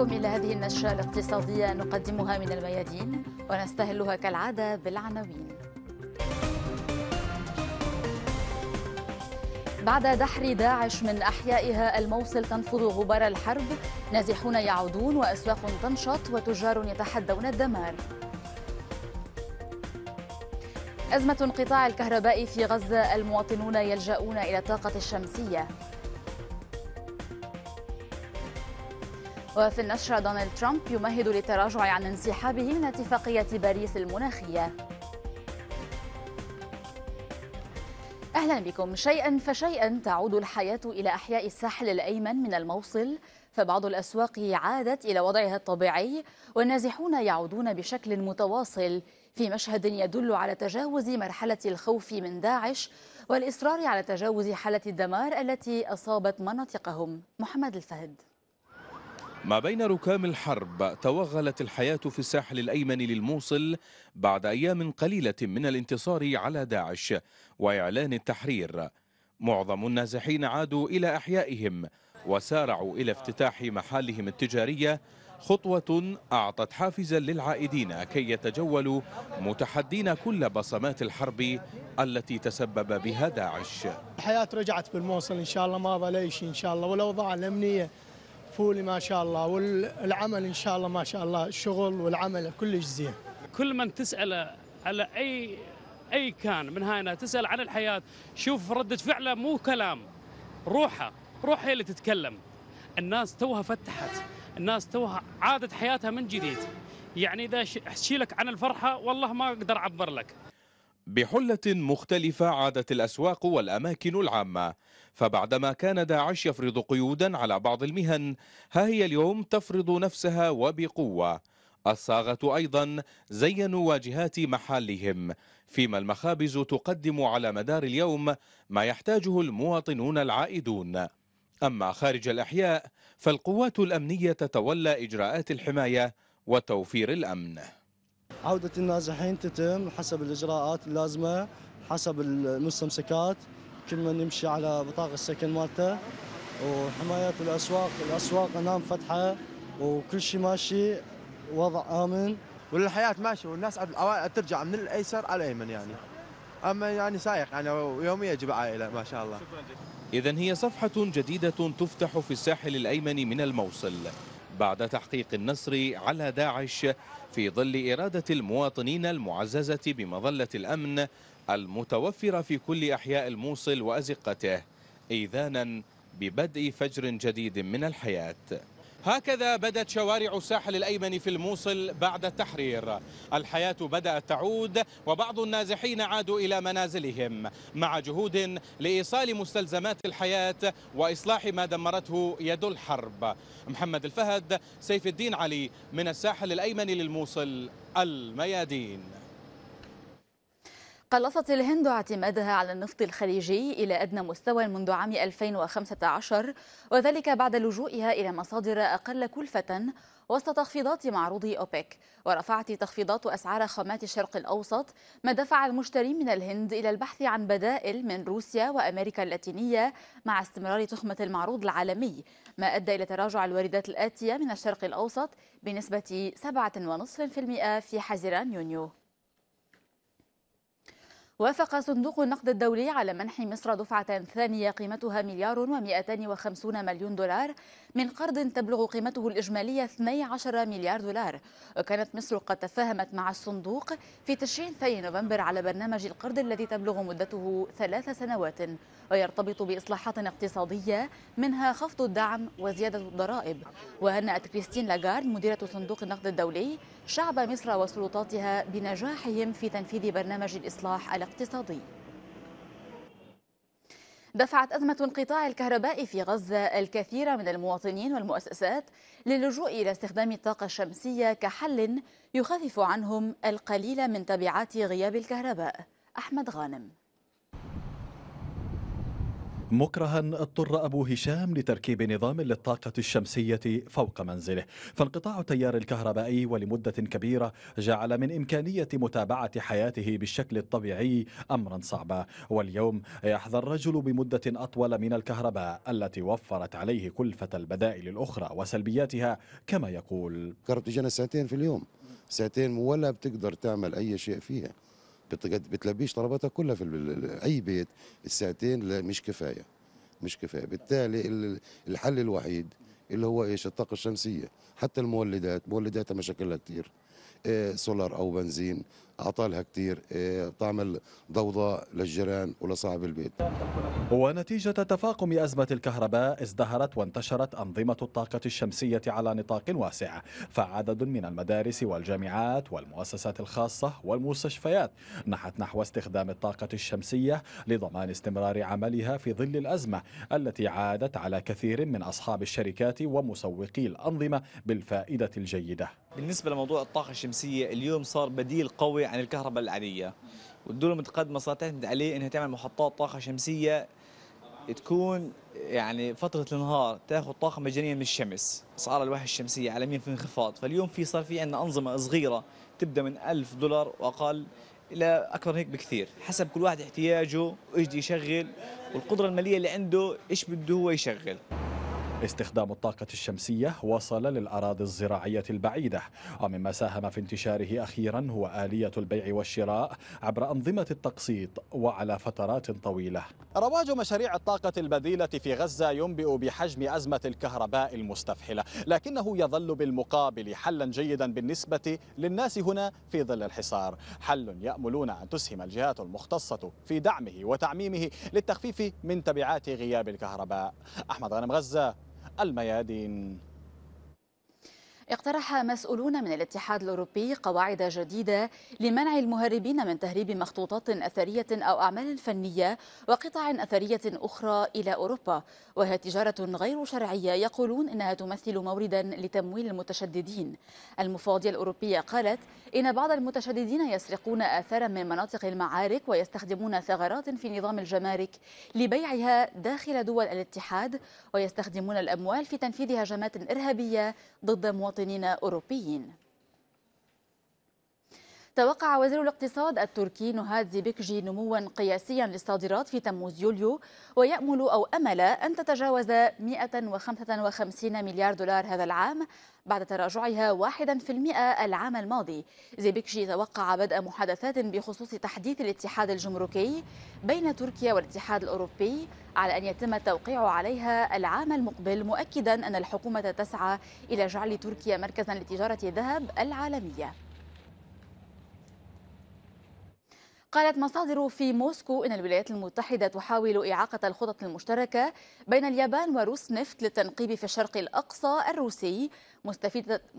بكم إلى هذه النشرة الاقتصادية نقدمها من الميادين ونستهلها كالعادة بالعناوين بعد دحر داعش من أحيائها الموصل تنفض غبار الحرب نازحون يعودون وأسواق تنشط وتجار يتحدون الدمار أزمة انقطاع الكهرباء في غزة المواطنون يلجأون إلى الطاقة الشمسية وفي النشرة دونالد ترامب يمهد للتراجع عن انسحابه من اتفاقية باريس المناخية أهلا بكم شيئا فشيئا تعود الحياة إلى أحياء الساحل الأيمن من الموصل فبعض الأسواق عادت إلى وضعها الطبيعي والنازحون يعودون بشكل متواصل في مشهد يدل على تجاوز مرحلة الخوف من داعش والإصرار على تجاوز حالة الدمار التي أصابت مناطقهم محمد الفهد ما بين ركام الحرب توغلت الحياة في الساحل الأيمن للموصل بعد أيام قليلة من الانتصار على داعش وإعلان التحرير معظم النازحين عادوا إلى أحيائهم وسارعوا إلى افتتاح محالهم التجارية خطوة أعطت حافزا للعائدين كي يتجولوا متحدين كل بصمات الحرب التي تسبب بها داعش الحياة رجعت بالموصل إن شاء الله ما بليش إن شاء الله والأوضاع الأمنية فولي ما شاء الله والعمل ان شاء الله ما شاء الله الشغل والعمل كلش زين كل من تسال على اي اي كان من هنا تسال عن الحياه شوف رده فعله مو كلام روحه روحه هي اللي تتكلم الناس توها فتحت الناس توها عادت حياتها من جديد يعني اذا احكي لك عن الفرحه والله ما اقدر اعبر لك بحلة مختلفة عادت الأسواق والأماكن العامة فبعدما كان داعش يفرض قيودا على بعض المهن ها هي اليوم تفرض نفسها وبقوة الصاغة أيضا زينوا واجهات محلهم فيما المخابز تقدم على مدار اليوم ما يحتاجه المواطنون العائدون أما خارج الأحياء فالقوات الأمنية تتولى إجراءات الحماية وتوفير الأمن عودة النازحين تتم حسب الإجراءات اللازمة حسب المستمسكات كل من يمشي على بطاقة السكن مالته وحماية الأسواق الأسواق أمام فتحة وكل شيء ماشي وضع آمن والحياة ماشية والناس ترجع من الأيسر على الأيمن يعني أما يعني سايق يعني يوميا أجيب عائلة ما شاء الله إذا هي صفحة جديدة تفتح في الساحل الأيمن من الموصل بعد تحقيق النصر على داعش في ظل إرادة المواطنين المعززة بمظلة الأمن المتوفرة في كل أحياء الموصل وأزقته إيذانا ببدء فجر جديد من الحياة هكذا بدت شوارع الساحل الأيمن في الموصل بعد التحرير الحياة بدأت تعود وبعض النازحين عادوا إلى منازلهم مع جهود لإيصال مستلزمات الحياة وإصلاح ما دمرته يد الحرب محمد الفهد سيف الدين علي من الساحل الأيمن للموصل الميادين قلصت الهند اعتمادها على النفط الخليجي إلى أدنى مستوى منذ عام 2015 وذلك بعد لجوئها إلى مصادر أقل كلفة وسط تخفيضات معروض أوبك ورفعت تخفيضات أسعار خامات الشرق الأوسط ما دفع المشترين من الهند إلى البحث عن بدائل من روسيا وأمريكا اللاتينية مع استمرار تخمة المعروض العالمي ما أدى إلى تراجع الواردات الآتية من الشرق الأوسط بنسبة 7.5% في حزيران يونيو وافق صندوق النقد الدولي على منح مصر دفعة ثانية قيمتها مليار و250 مليون دولار من قرض تبلغ قيمته الإجمالية 12 مليار دولار وكانت مصر قد تفاهمت مع الصندوق في تشرين ثاني نوفمبر على برنامج القرض الذي تبلغ مدته ثلاث سنوات ويرتبط بإصلاحات اقتصادية منها خفض الدعم وزيادة الضرائب وهنأت كريستين لاغارد مديرة صندوق النقد الدولي شعب مصر وسلطاتها بنجاحهم في تنفيذ برنامج الإصلاح الاقتصادي الاقتصادي دفعت أزمة انقطاع الكهرباء في غزة الكثير من المواطنين والمؤسسات للجوء إلى استخدام الطاقة الشمسية كحل يخفف عنهم القليل من تبعات غياب الكهرباء أحمد غانم مكرها اضطر أبو هشام لتركيب نظام للطاقة الشمسية فوق منزله فانقطاع التيار الكهربائي ولمدة كبيرة جعل من إمكانية متابعة حياته بالشكل الطبيعي أمرا صعبا واليوم يحظى الرجل بمدة أطول من الكهرباء التي وفرت عليه كلفة البدائل الأخرى وسلبياتها كما يقول كهرباء ساعتين في اليوم ساعتين ولا بتقدر تعمل أي شيء فيها بتلبيش طلباتها كلها في اي بيت الساعتين لا مش كفايه مش كفايه بالتالي الحل الوحيد اللي هو ايش الطاقه الشمسيه حتى المولدات مولداتها مشاكلها كتير آه، سولار او بنزين أعطالها كثير إيه، تعمل ضوضاء للجيران ولصاحب البيت ونتيجة تفاقم أزمة الكهرباء ازدهرت وانتشرت أنظمة الطاقة الشمسية على نطاق واسع فعدد من المدارس والجامعات والمؤسسات الخاصة والمستشفيات نحت نحو استخدام الطاقة الشمسية لضمان استمرار عملها في ظل الأزمة التي عادت على كثير من أصحاب الشركات ومسوقي الأنظمة بالفائدة الجيدة بالنسبة لموضوع الطاقة الشمسية اليوم صار بديل قوي عن الكهرباء العاديه والدول المتقدمه صارت تعتمد عليه انها تعمل محطات طاقه شمسيه تكون يعني فتره النهار تاخذ طاقه مجانيه من الشمس اسعار الواح الشمسيه عالميا في انخفاض فاليوم في صار في عندنا انظمه صغيره تبدا من 1000 دولار واقل الى اكثر هيك بكثير حسب كل واحد احتياجه وايش يشغل والقدره الماليه اللي عنده ايش بده هو يشغل استخدام الطاقة الشمسية وصل للأراضي الزراعية البعيدة ومما ساهم في انتشاره أخيرا هو آلية البيع والشراء عبر أنظمة التقسيط وعلى فترات طويلة رواج مشاريع الطاقة البديلة في غزة ينبئ بحجم أزمة الكهرباء المستفحلة لكنه يظل بالمقابل حلا جيدا بالنسبة للناس هنا في ظل الحصار حل يأملون أن تسهم الجهات المختصة في دعمه وتعميمه للتخفيف من تبعات غياب الكهرباء أحمد غنم غزة الميادين اقترح مسؤولون من الاتحاد الأوروبي قواعد جديدة لمنع المهربين من تهريب مخطوطات أثرية أو أعمال فنية وقطع أثرية أخرى إلى أوروبا وهي تجارة غير شرعية يقولون إنها تمثل موردا لتمويل المتشددين المفوضية الأوروبية قالت إن بعض المتشددين يسرقون آثارا من مناطق المعارك ويستخدمون ثغرات في نظام الجمارك لبيعها داخل دول الاتحاد ويستخدمون الأموال في تنفيذ هجمات إرهابية ضد مواطنين مواطنين أوروبيين توقع وزير الاقتصاد التركي نهاد زيبكجي نموا قياسيا للصادرات في تموز يوليو ويأمل أو أمل أن تتجاوز 155 مليار دولار هذا العام بعد تراجعها 1% العام الماضي زيبكجي توقع بدء محادثات بخصوص تحديث الاتحاد الجمركي بين تركيا والاتحاد الأوروبي على أن يتم التوقيع عليها العام المقبل مؤكدا أن الحكومة تسعى إلى جعل تركيا مركزا لتجارة الذهب العالمية قالت مصادر في موسكو أن الولايات المتحدة تحاول إعاقة الخطط المشتركة بين اليابان وروس نفت للتنقيب في الشرق الأقصى الروسي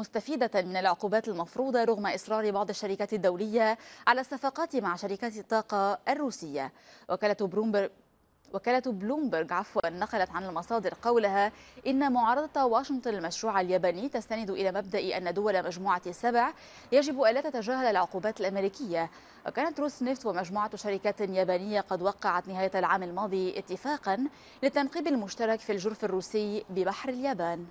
مستفيدة, من العقوبات المفروضة رغم إصرار بعض الشركات الدولية على الصفقات مع شركات الطاقة الروسية وكالة وكالة بلومبرج عفوا نقلت عن المصادر قولها إن معارضة واشنطن المشروع الياباني تستند إلى مبدأ أن دول مجموعة السبع يجب ألا تتجاهل العقوبات الأمريكية وكانت روس نفط ومجموعة شركات يابانية قد وقعت نهاية العام الماضي اتفاقا للتنقيب المشترك في الجرف الروسي ببحر اليابان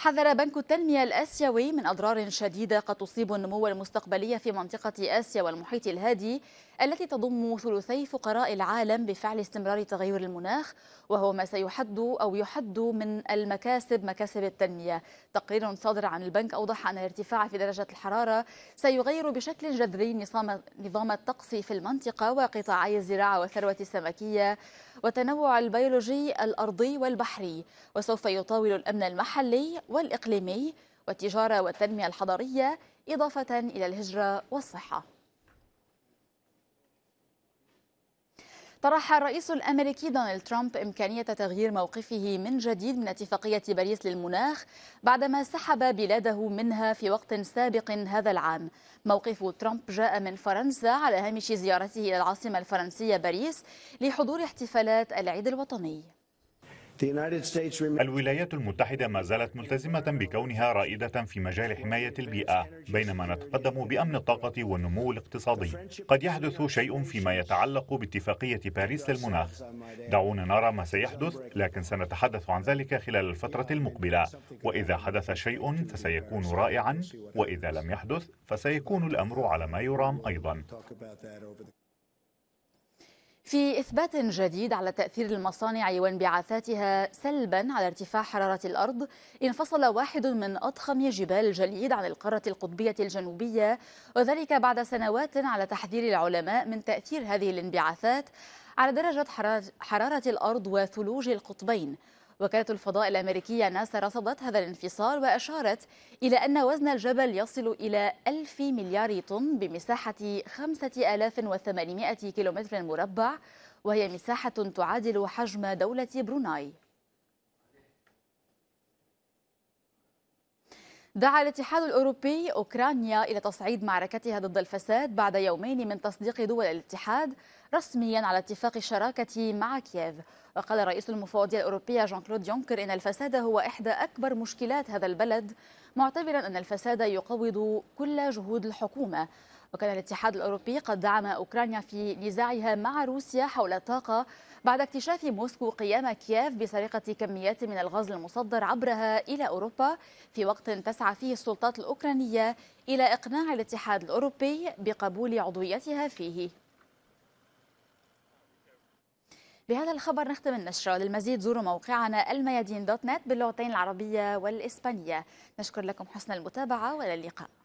حذر بنك التنمية الآسيوي من أضرار شديدة قد تصيب النمو المستقبلي في منطقة آسيا والمحيط الهادي التي تضم ثلثي فقراء العالم بفعل استمرار تغير المناخ وهو ما سيحد أو يحد من المكاسب مكاسب التنمية تقرير صادر عن البنك أوضح أن الارتفاع في درجة الحرارة سيغير بشكل جذري نظام, نظام الطقس في المنطقة وقطاعي الزراعة والثروة السمكية وتنوع البيولوجي الأرضي والبحري وسوف يطاول الأمن المحلي والإقليمي والتجارة والتنمية الحضرية إضافة إلى الهجرة والصحة طرح الرئيس الامريكي دونالد ترامب امكانيه تغيير موقفه من جديد من اتفاقيه باريس للمناخ بعدما سحب بلاده منها في وقت سابق هذا العام. موقف ترامب جاء من فرنسا على هامش زيارته الى العاصمه الفرنسيه باريس لحضور احتفالات العيد الوطني. الولايات المتحدة ما زالت ملتزمة بكونها رائدة في مجال حماية البيئة بينما نتقدم بأمن الطاقة والنمو الاقتصادي قد يحدث شيء فيما يتعلق باتفاقية باريس للمناخ دعونا نرى ما سيحدث لكن سنتحدث عن ذلك خلال الفترة المقبلة وإذا حدث شيء فسيكون رائعا وإذا لم يحدث فسيكون الأمر على ما يرام أيضا في إثبات جديد على تأثير المصانع وانبعاثاتها سلبا على ارتفاع حرارة الأرض انفصل واحد من أضخم جبال الجليد عن القارة القطبية الجنوبية وذلك بعد سنوات على تحذير العلماء من تأثير هذه الانبعاثات على درجة حرارة الأرض وثلوج القطبين وكالة الفضاء الأمريكية ناسا رصدت هذا الانفصال وأشارت إلى أن وزن الجبل يصل إلى 1000 مليار طن بمساحة 5800 كيلومتر مربع وهي مساحة تعادل حجم دولة بروناي دعا الاتحاد الأوروبي أوكرانيا إلى تصعيد معركتها ضد الفساد بعد يومين من تصديق دول الاتحاد رسميا على اتفاق الشراكة مع كييف وقال رئيس المفوضية الأوروبية جان كلود يونكر إن الفساد هو إحدى أكبر مشكلات هذا البلد معتبرا أن الفساد يقوض كل جهود الحكومة وكان الاتحاد الأوروبي قد دعم أوكرانيا في نزاعها مع روسيا حول الطاقة بعد اكتشاف موسكو قيام كييف بسرقة كميات من الغاز المصدر عبرها إلى أوروبا في وقت تسعى فيه السلطات الأوكرانية إلى إقناع الاتحاد الأوروبي بقبول عضويتها فيه بهذا الخبر نختم النشرة للمزيد زوروا موقعنا الميادين دوت نت باللغتين العربية والإسبانية نشكر لكم حسن المتابعة وإلى اللقاء